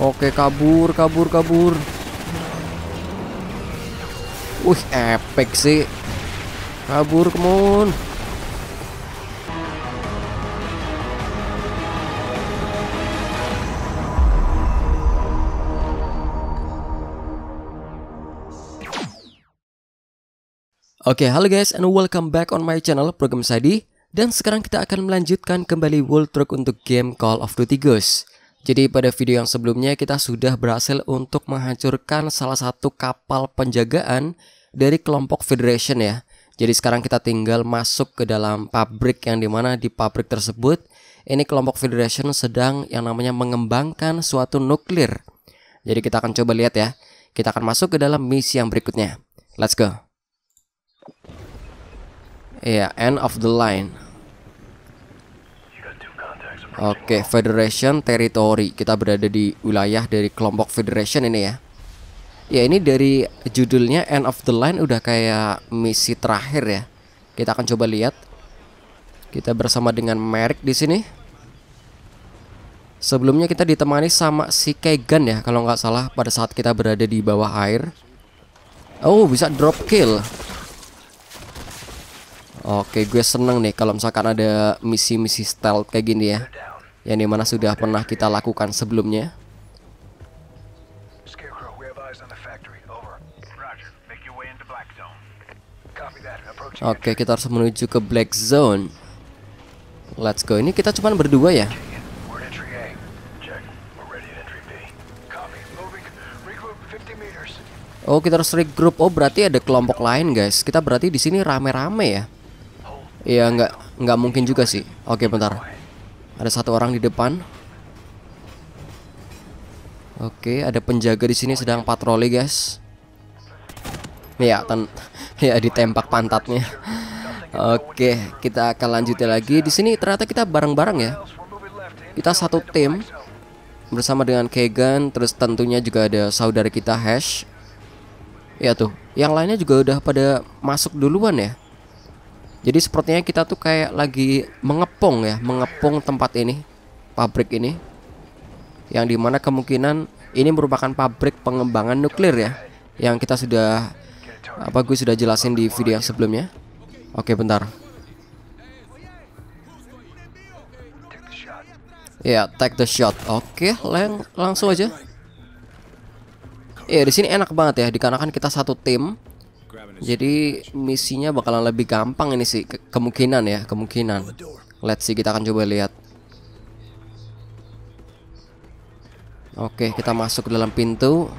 Oke, kabur, kabur, kabur. Wih, epic sih. Kabur, kemun. Oke, halo guys and welcome back on my channel Program Sadi dan sekarang kita akan melanjutkan kembali World Truck untuk game Call of Duty Ghost. Jadi pada video yang sebelumnya kita sudah berhasil untuk menghancurkan salah satu kapal penjagaan dari kelompok Federation ya. Jadi sekarang kita tinggal masuk ke dalam pabrik yang dimana di pabrik tersebut ini kelompok Federation sedang yang namanya mengembangkan suatu nuklir. Jadi kita akan coba lihat ya. Kita akan masuk ke dalam misi yang berikutnya. Let's go. Ya, yeah, end of the line. Oke, okay, Federation Territory. Kita berada di wilayah dari kelompok Federation ini ya. Ya, ini dari judulnya End of the Line udah kayak misi terakhir ya. Kita akan coba lihat. Kita bersama dengan Merrick di sini. Sebelumnya kita ditemani sama si Kegan ya, kalau nggak salah pada saat kita berada di bawah air. Oh, bisa drop kill. Oke, gue seneng nih kalau misalkan ada misi-misi stealth kayak gini ya. Yang dimana sudah pernah kita lakukan sebelumnya. Oke, kita harus menuju ke Black Zone. Let's go. Ini kita cuma berdua ya. Oh, kita harus regroup. Oh, berarti ada kelompok lain, guys. Kita berarti di sini rame-rame ya. Iya nggak nggak mungkin juga sih. Oke bentar. Ada satu orang di depan. Oke, ada penjaga di sini sedang patroli, guys. Ya, ten ya ditembak pantatnya. Oke, kita akan lanjutin lagi. Di sini ternyata kita bareng-bareng ya. Kita satu tim bersama dengan Kegan, terus tentunya juga ada saudara kita Hash. Ya tuh, yang lainnya juga udah pada masuk duluan ya. Jadi sepertinya kita tuh kayak lagi mengepung ya, mengepung tempat ini, pabrik ini, yang dimana kemungkinan ini merupakan pabrik pengembangan nuklir ya, yang kita sudah apa gue sudah jelasin di video yang sebelumnya. Oke bentar. Ya, yeah, take the shot. Oke, lang langsung aja. Ya, yeah, di sini enak banget ya, dikarenakan kita satu tim jadi misinya bakalan lebih gampang ini sih kemungkinan ya, kemungkinan. Let's see kita akan coba lihat. Oke, kita masuk ke dalam pintu.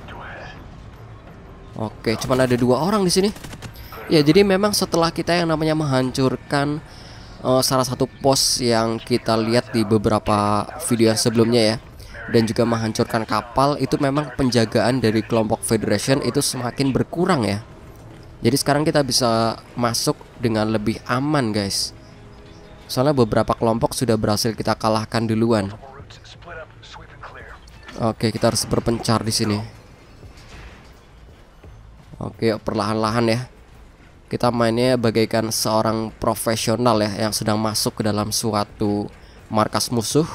Oke, cuman ada dua orang di sini. Ya, jadi memang setelah kita yang namanya menghancurkan uh, salah satu pos yang kita lihat di beberapa video yang sebelumnya ya dan juga menghancurkan kapal itu memang penjagaan dari kelompok Federation itu semakin berkurang ya. Jadi sekarang kita bisa masuk dengan lebih aman guys Soalnya beberapa kelompok sudah berhasil kita kalahkan duluan Oke kita harus berpencar di sini Oke perlahan-lahan ya Kita mainnya bagaikan seorang profesional ya Yang sedang masuk ke dalam suatu markas musuh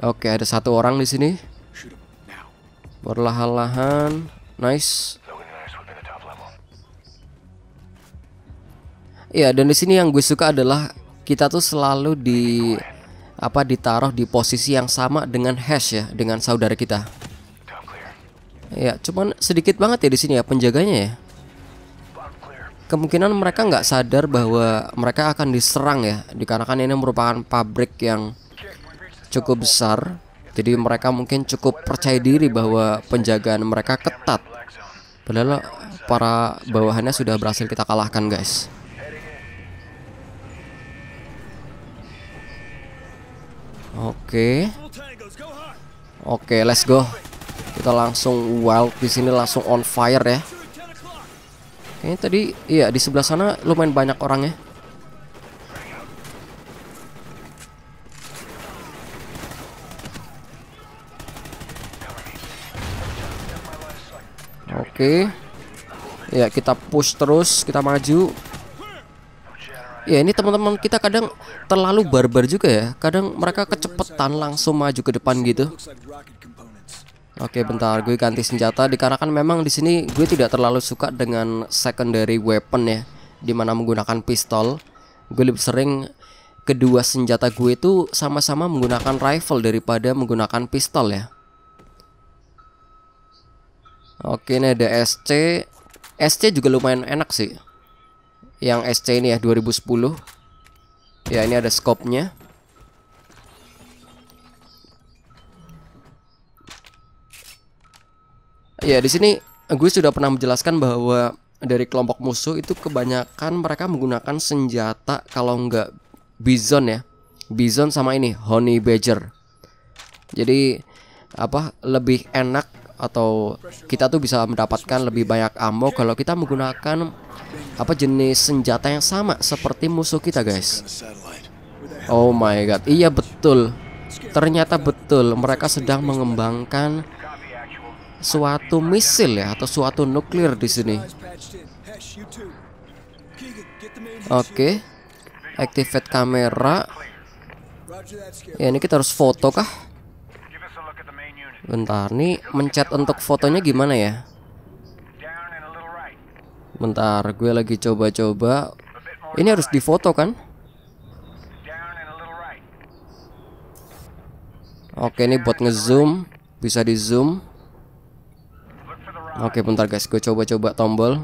Oke ada satu orang di sini Perlahan-lahan Nice Iya, dan di sini yang gue suka adalah kita tuh selalu di apa ditaruh di posisi yang sama dengan hash ya, dengan saudara kita. Ya, cuman sedikit banget ya di sini ya penjaganya ya. Kemungkinan mereka nggak sadar bahwa mereka akan diserang ya, dikarenakan ini merupakan pabrik yang cukup besar. Jadi mereka mungkin cukup percaya diri bahwa penjagaan mereka ketat. Padahal para bawahannya sudah berhasil kita kalahkan guys. Oke. Oke, let's go. Kita langsung wild di sini langsung on fire ya. Kayaknya tadi iya di sebelah sana lumayan banyak orang ya. Oke. Okay. Ya, kita push terus, kita maju. Ya ini teman-teman kita kadang terlalu barbar juga ya. Kadang mereka kecepatan langsung maju ke depan gitu. Oke bentar, gue ganti senjata dikarenakan memang di sini gue tidak terlalu suka dengan secondary weapon ya, dimana menggunakan pistol. Gue lebih sering kedua senjata gue itu sama-sama menggunakan rifle daripada menggunakan pistol ya. Oke ini ada SC, SC juga lumayan enak sih yang SC ini ya 2010 ya ini ada scope-nya ya di sini gue sudah pernah menjelaskan bahwa dari kelompok musuh itu kebanyakan mereka menggunakan senjata kalau nggak bison ya bison sama ini honey badger jadi apa lebih enak atau kita tuh bisa mendapatkan lebih banyak ammo kalau kita menggunakan apa jenis senjata yang sama seperti musuh kita guys Oh my god iya betul ternyata betul mereka sedang mengembangkan suatu misil ya atau suatu nuklir di sini Oke okay. activate kamera ya ini kita harus foto kah bentar nih mencet untuk fotonya gimana ya Bentar, gue lagi coba-coba. Ini harus difoto kan? Oke, ini buat ngezoom, bisa di zoom. Oke, bentar guys, gue coba-coba tombol.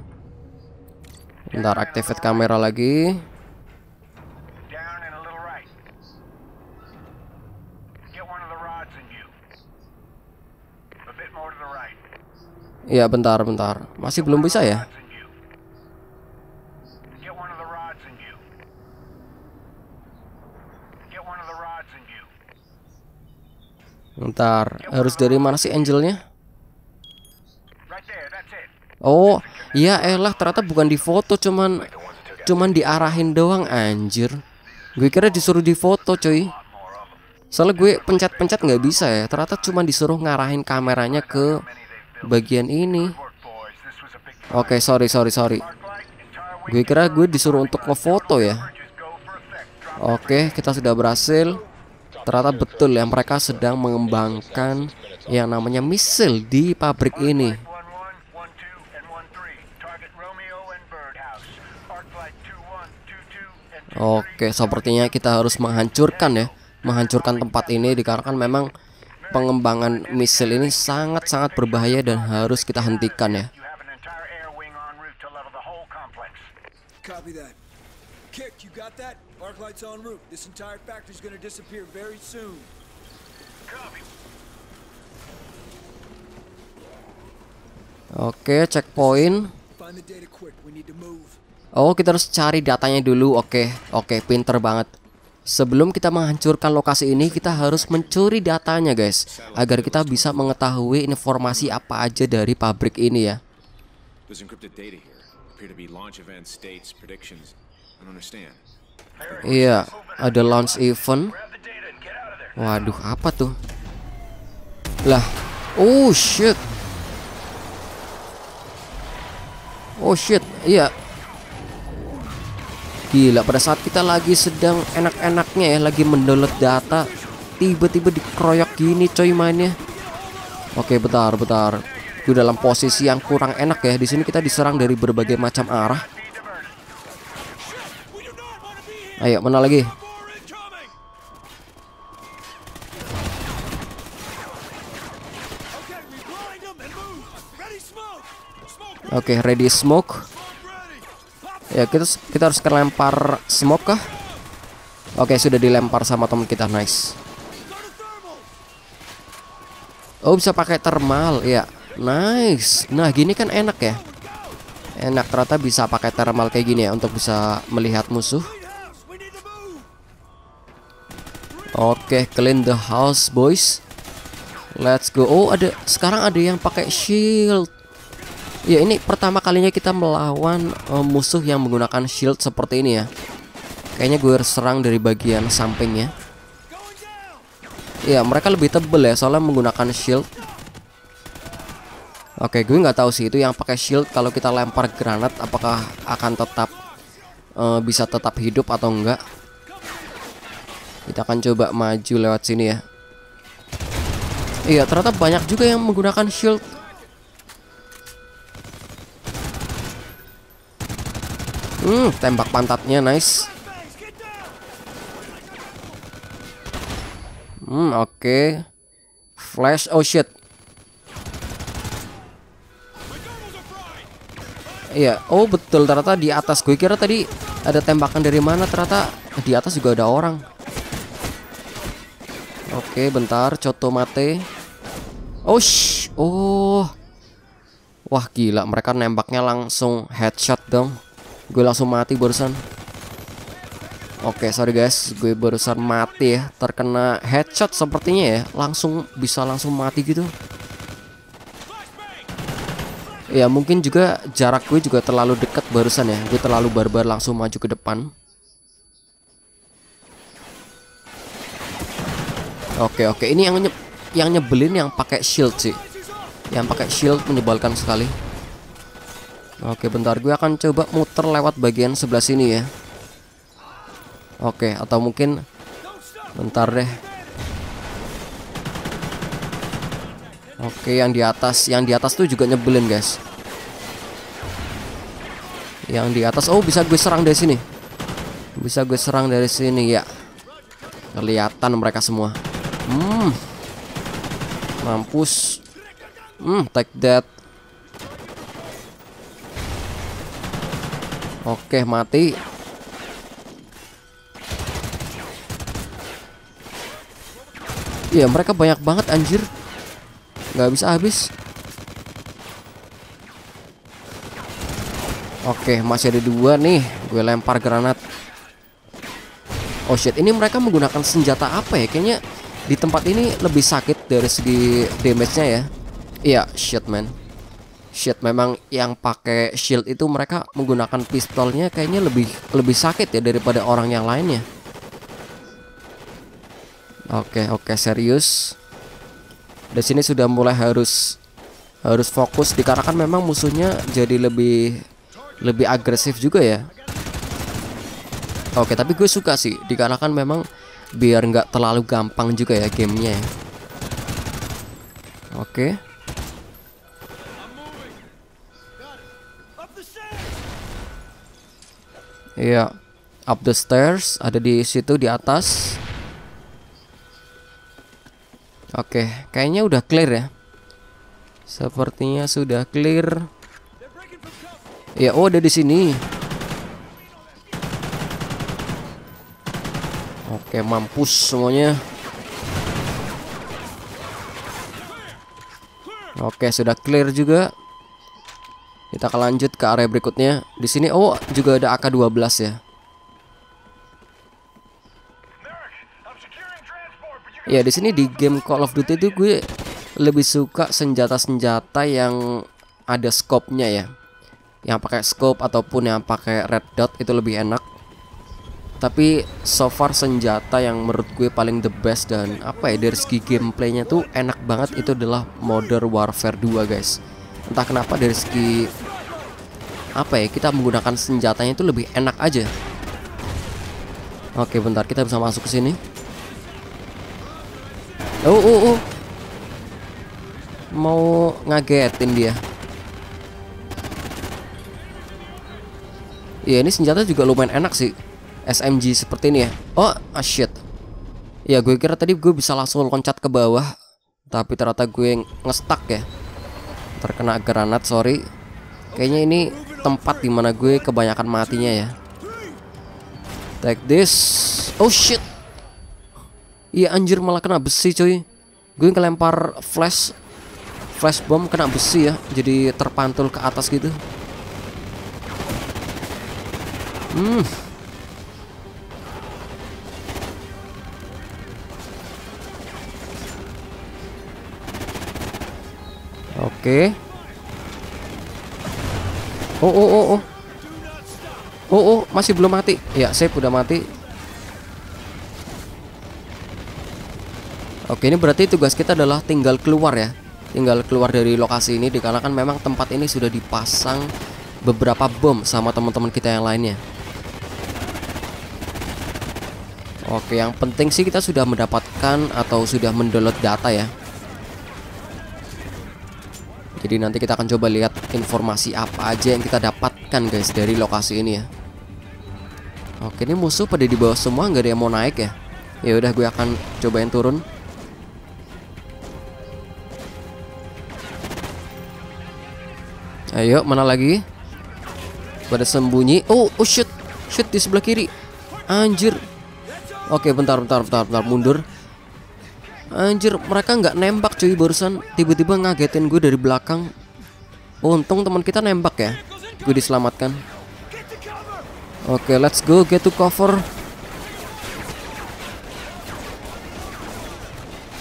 Bentar, activate kamera lagi. Iya, bentar, bentar. Masih belum bisa ya? Ntar harus dari mana sih angelnya? Oh, iya elah ternyata bukan di foto cuman cuman diarahin doang anjir. Gue kira disuruh di foto, coy. Soalnya gue pencet-pencet nggak bisa ya. Ternyata cuman disuruh ngarahin kameranya ke bagian ini. Oke, okay, sorry sorry sorry. Gue kira gue disuruh untuk ngefoto ya. Oke, okay, kita sudah berhasil ternyata betul ya mereka sedang mengembangkan yang namanya misil di pabrik ini Oke sepertinya kita harus menghancurkan ya menghancurkan tempat ini dikarenakan memang pengembangan misil ini sangat-sangat berbahaya dan harus kita hentikan ya kick, you got that? Arc light's en route. This entire factory's gonna disappear very soon. Copy. Oke, okay, checkpoint. Oh, kita harus cari datanya dulu. Oke, okay, oke, okay, pinter banget. Sebelum kita menghancurkan lokasi ini, kita harus mencuri datanya, guys, agar kita bisa mengetahui informasi apa aja dari pabrik ini ya. Iya, ada launch event. Waduh, apa tuh? Lah. Oh shit. Oh shit, iya. Gila, pada saat kita lagi sedang enak-enaknya ya, lagi mendownload data, tiba-tiba dikeroyok gini coy mainnya. Oke, bentar, bentar. Itu dalam posisi yang kurang enak ya. Di sini kita diserang dari berbagai macam arah Ayo mana lagi Oke okay, ready smoke Ya kita, kita harus kelempar smoke kah Oke okay, sudah dilempar sama teman kita nice Oh bisa pakai thermal ya Nice Nah gini kan enak ya Enak ternyata bisa pakai thermal kayak gini ya Untuk bisa melihat musuh Oke, okay, clean the house, boys. Let's go. Oh, ada sekarang ada yang pakai shield. Ya, ini pertama kalinya kita melawan uh, musuh yang menggunakan shield seperti ini ya. Kayaknya gue serang dari bagian sampingnya. Ya, mereka lebih tebel ya soalnya menggunakan shield. Oke, gue nggak tahu sih itu yang pakai shield kalau kita lempar granat apakah akan tetap uh, bisa tetap hidup atau enggak. Kita akan coba maju lewat sini ya. Iya, ternyata banyak juga yang menggunakan shield. Hmm, tembak pantatnya nice. Hmm, oke. Okay. Flash, oh shit. Iya, oh betul ternyata di atas gue kira tadi ada tembakan dari mana ternyata di atas juga ada orang. Oke, bentar. Coto mate. Oh, oh. Wah, gila. Mereka nembaknya langsung headshot dong. Gue langsung mati barusan. Oke, sorry guys. Gue barusan mati ya. Terkena headshot sepertinya ya. Langsung bisa langsung mati gitu. Ya, mungkin juga jarak gue juga terlalu dekat barusan ya. Gue terlalu barbar langsung maju ke depan. Oke oke ini yang nye yang nyebelin yang pakai shield sih. Yang pakai shield menyebalkan sekali. Oke bentar gue akan coba muter lewat bagian sebelah sini ya. Oke atau mungkin bentar deh. Oke yang di atas yang di atas tuh juga nyebelin guys. Yang di atas oh bisa gue serang dari sini. Bisa gue serang dari sini ya. Kelihatan mereka semua. Hmm. Mampus. Hmm, take that. Oke, mati. Iya, mereka banyak banget anjir. Gak bisa habis Oke, masih ada dua nih. Gue lempar granat. Oh shit, ini mereka menggunakan senjata apa ya? Kayaknya di tempat ini lebih sakit dari segi damage-nya ya. Iya, shit man. Shit, memang yang pakai shield itu mereka menggunakan pistolnya kayaknya lebih lebih sakit ya daripada orang yang lainnya. Oke, oke, serius. Di sini sudah mulai harus harus fokus dikarenakan memang musuhnya jadi lebih lebih agresif juga ya. Oke, tapi gue suka sih dikarenakan memang biar nggak terlalu gampang juga ya gamenya ya oke okay. Iya, up the stairs ada di situ di atas. Oke, kayaknya udah clear ya. Sepertinya sudah clear. Ya, oh ada di sini. Oke, mampus semuanya. Oke, sudah clear juga. Kita akan lanjut ke area berikutnya. Di sini oh juga ada AK-12 ya. Ya, di sini di game Call of Duty itu gue lebih suka senjata-senjata yang ada scope-nya ya. Yang pakai scope ataupun yang pakai red dot itu lebih enak tapi so far senjata yang menurut gue paling the best dan apa ya dari segi gameplaynya tuh enak banget itu adalah Modern Warfare 2 guys entah kenapa dari segi apa ya kita menggunakan senjatanya itu lebih enak aja oke bentar kita bisa masuk ke sini oh oh oh mau ngagetin dia ya ini senjata juga lumayan enak sih SMG seperti ini ya oh ah, shit ya gue kira tadi gue bisa langsung loncat ke bawah tapi ternyata gue ngestak ya terkena granat sorry kayaknya ini tempat dimana gue kebanyakan matinya ya take this oh shit iya anjir malah kena besi cuy gue ngelempar flash flash bomb kena besi ya jadi terpantul ke atas gitu hmm Oke. Okay. Oh oh oh oh. Oh oh masih belum mati. Ya saya udah mati. Oke ini berarti tugas kita adalah tinggal keluar ya Tinggal keluar dari lokasi ini Dikarenakan memang tempat ini sudah dipasang beberapa bom sama teman-teman kita yang lainnya Oke yang penting sih kita sudah mendapatkan atau sudah mendownload data ya jadi nanti kita akan coba lihat informasi apa aja yang kita dapatkan guys dari lokasi ini ya. Oke ini musuh pada di bawah semua nggak ada yang mau naik ya. Ya udah gue akan cobain turun. Ayo mana lagi? Pada sembunyi. Oh oh shoot shoot di sebelah kiri. Anjir. Oke bentar bentar bentar bentar mundur. Anjir mereka nggak nembak cuy barusan Tiba-tiba ngagetin gue dari belakang Untung teman kita nembak ya Gue diselamatkan Oke okay, let's go get to cover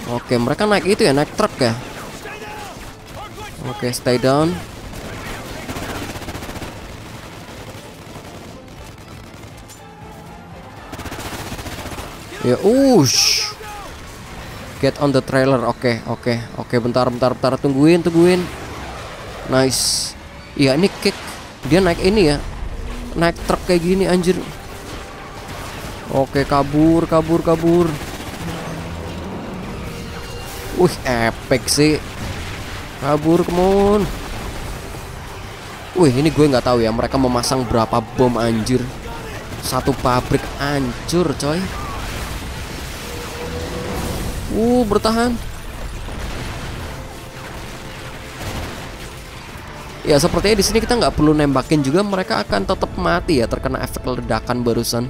Oke okay, mereka naik itu ya naik truk ya Oke okay, stay down Ya ush uh, Get on the trailer. Oke, okay, oke, okay, oke. Okay. Bentar, bentar, bentar. Tungguin, tungguin. Nice. Iya, ini kick. Dia naik ini ya. Naik truk kayak gini anjir. Oke, kabur, kabur, kabur. Wih, epic sih. Kabur, kemun, Wih, ini gue nggak tahu ya mereka memasang berapa bom anjir. Satu pabrik anjur, coy. Uh, bertahan. Ya, sepertinya di sini kita nggak perlu nembakin juga, mereka akan tetap mati ya terkena efek ledakan barusan.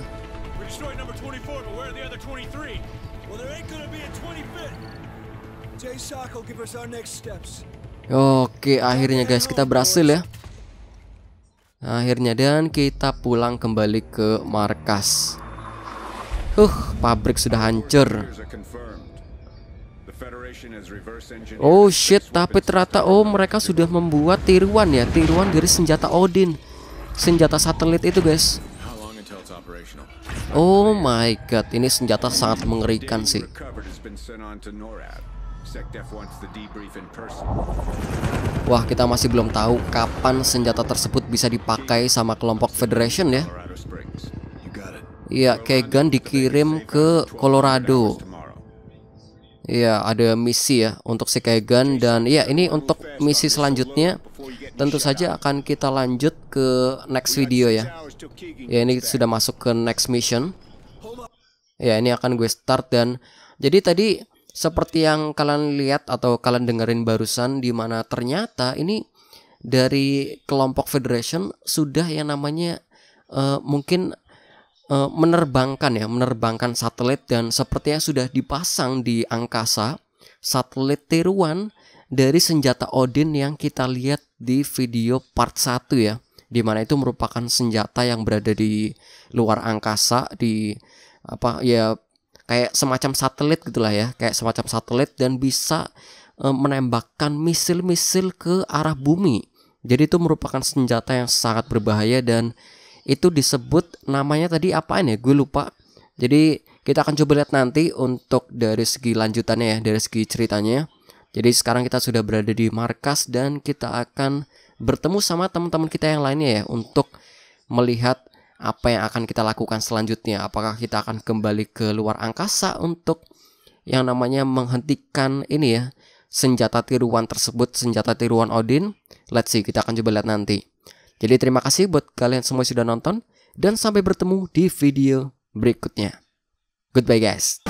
Oke, akhirnya guys kita berhasil ya. Akhirnya dan kita pulang kembali ke markas. Huh, pabrik sudah hancur. Oh shit, tapi ternyata oh mereka sudah membuat tiruan ya, tiruan dari senjata Odin. Senjata satelit itu, guys. Oh my god, ini senjata sangat mengerikan sih. Wah, kita masih belum tahu kapan senjata tersebut bisa dipakai sama kelompok Federation ya. Iya, Kegan dikirim ke Colorado Ya ada misi ya untuk si Kegan dan ya ini untuk misi selanjutnya tentu saja akan kita lanjut ke next video ya. Ya ini sudah masuk ke next mission. Ya ini akan gue start dan jadi tadi seperti yang kalian lihat atau kalian dengerin barusan di mana ternyata ini dari kelompok Federation sudah yang namanya uh, mungkin Eh, menerbangkan ya, menerbangkan satelit dan sepertinya sudah dipasang di angkasa satelit tiruan dari senjata Odin yang kita lihat di video part 1 ya. Di mana itu merupakan senjata yang berada di luar angkasa di apa ya kayak semacam satelit gitulah ya, kayak semacam satelit dan bisa e, menembakkan misil-misil ke arah bumi. Jadi itu merupakan senjata yang sangat berbahaya dan itu disebut namanya tadi apaan ya? Gue lupa. Jadi kita akan coba lihat nanti untuk dari segi lanjutannya ya, dari segi ceritanya. Jadi sekarang kita sudah berada di markas dan kita akan bertemu sama teman-teman kita yang lainnya ya untuk melihat apa yang akan kita lakukan selanjutnya. Apakah kita akan kembali ke luar angkasa untuk yang namanya menghentikan ini ya, senjata tiruan tersebut, senjata tiruan Odin. Let's see, kita akan coba lihat nanti. Jadi terima kasih buat kalian semua sudah nonton dan sampai bertemu di video berikutnya. Goodbye guys.